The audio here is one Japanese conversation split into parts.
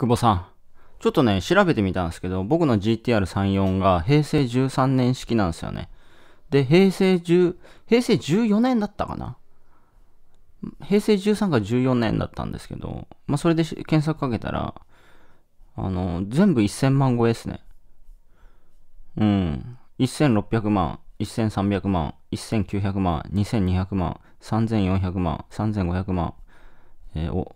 久保さん。ちょっとね、調べてみたんですけど、僕の GTR34 が平成13年式なんですよね。で、平成10、平成14年だったかな平成13か14年だったんですけど、まあ、それで検索かけたら、あの、全部1000万超えですね。うん。1600万、1300万、1900万、2200万、3400万、3500万、えー、お、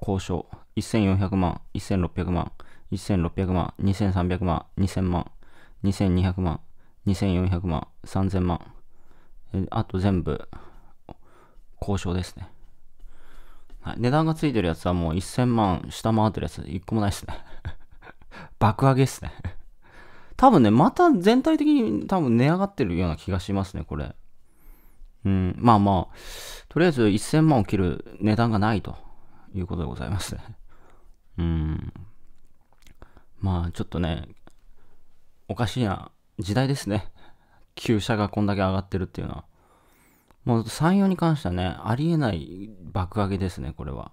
交渉、1400万、1600万、1600万、2300万、2000万、2200万、2400万、3000万。あと全部、交渉ですね。はい、値段がついてるやつはもう1000万下回ってるやつ1個もないですね。爆上げっすね多分ね、また全体的に多分値上がってるような気がしますね、これ。うん、まあまあ、とりあえず1000万を切る値段がないということでございますねうん。まあちょっとね、おかしいな時代ですね。旧車がこんだけ上がってるっていうのは。もう山陽に関してはね、ありえない爆上げですね、これは。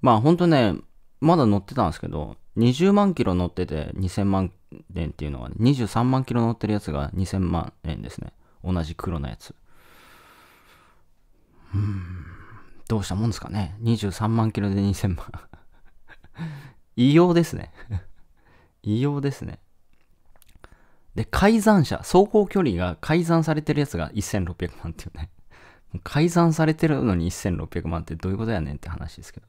まあほんとね、まだ乗ってたんですけど、20万キロ乗ってて2000万円っていうのは、23万キロ乗ってるやつが2000万円ですね。同じ黒のやつ。うん、どうしたもんですかね。23万キロで2000万異様ですね。異様ですね。で、改ざん車、走行距離が改ざんされてるやつが1600万っていうね。改ざんされてるのに1600万ってどういうことやねんって話ですけど。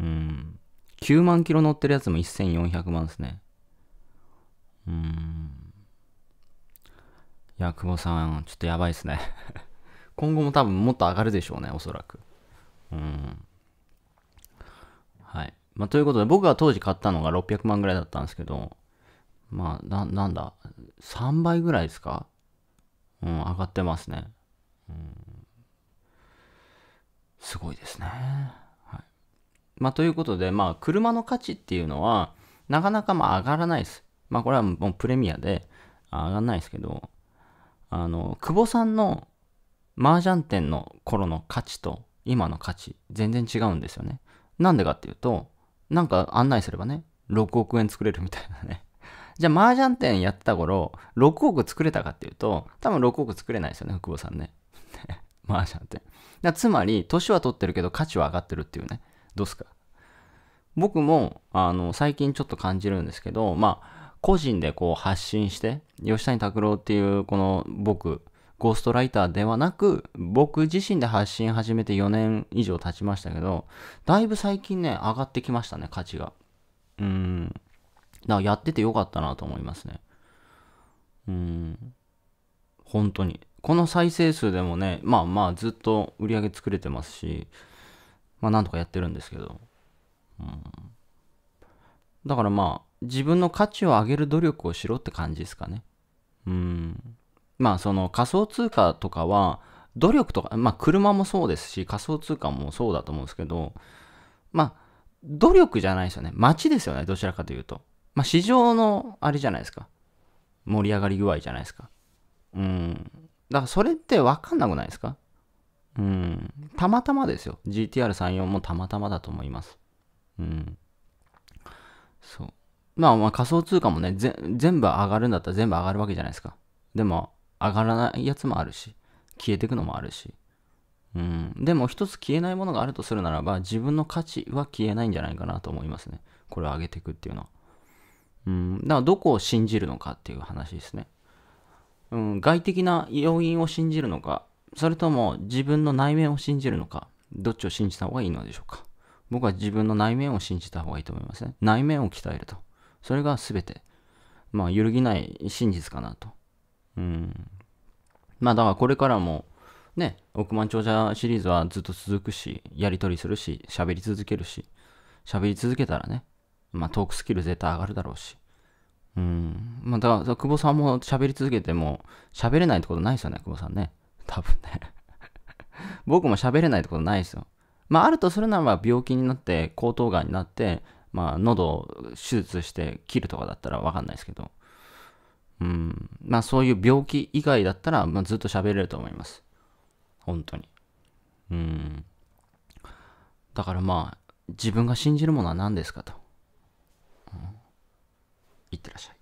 うん。9万キロ乗ってるやつも1400万ですね。うん。いや、久保さん、ちょっとやばいっすね。今後も多分もっと上がるでしょうね、おそらく。うん。はい。まあ、ということで、僕が当時買ったのが600万ぐらいだったんですけど、まあ、な、なんだ、3倍ぐらいですかうん、上がってますね。うん、すごいですね。はい。まあ、ということで、まあ、車の価値っていうのは、なかなかまあ上がらないです。まあ、これはもうプレミアで上がらないですけど、あの、久保さんの麻雀店の頃の価値と今の価値、全然違うんですよね。なんでかっていうと、なんか案内すればね、6億円作れるみたいなね。じゃあ、麻雀店やってた頃、6億作れたかっていうと、多分6億作れないですよね、福保さんね。麻雀店。だつまり、年は取ってるけど価値は上がってるっていうね。どうすか僕も、あの、最近ちょっと感じるんですけど、まあ、個人でこう発信して、吉谷拓郎っていうこの僕ゴーストライターではなく、僕自身で発信始めて4年以上経ちましたけど、だいぶ最近ね、上がってきましたね、価値が。うん。だからやっててよかったなと思いますね。うん。本当に。この再生数でもね、まあまあずっと売り上げ作れてますし、まあなんとかやってるんですけど。うん。だからまあ、自分の価値を上げる努力をしろって感じですかね。うん。まあその仮想通貨とかは努力とか、まあ車もそうですし仮想通貨もそうだと思うんですけど、まあ努力じゃないですよね。街ですよね。どちらかというと。まあ市場のあれじゃないですか。盛り上がり具合じゃないですか。うん。だからそれってわかんなくないですかうん。たまたまですよ。GTR34 もたまたまだと思います。うん。そう。まあまあ仮想通貨もね、全部上がるんだったら全部上がるわけじゃないですか。でも、上がらないやつもあるし、消えていくのもあるし。うん、でも一つ消えないものがあるとするならば、自分の価値は消えないんじゃないかなと思いますね。これを上げていくっていうのは。うん、だからどこを信じるのかっていう話ですね。うん、外的な要因を信じるのか、それとも自分の内面を信じるのか、どっちを信じた方がいいのでしょうか。僕は自分の内面を信じた方がいいと思いますね。内面を鍛えると。それが全て、まあ、揺るぎない真実かなと。うん。まあだからこれからもね、億万長者シリーズはずっと続くし、やり取りするし、喋り続けるし、喋り続けたらね、まあトークスキル絶対上がるだろうし。うん。まあだから、久保さんも喋り続けても、喋れないってことないですよね、久保さんね。多分ね 僕も喋れないってことないですよ。まああるとするならば病気になって、喉頭がんになって、まあ喉を手術して切るとかだったらわかんないですけど。うん。まあそういう病気以外だったら、まあ、ずっと喋れると思います。本当に。うん。だからまあ、自分が信じるものは何ですかと。うん、いってらっしゃい。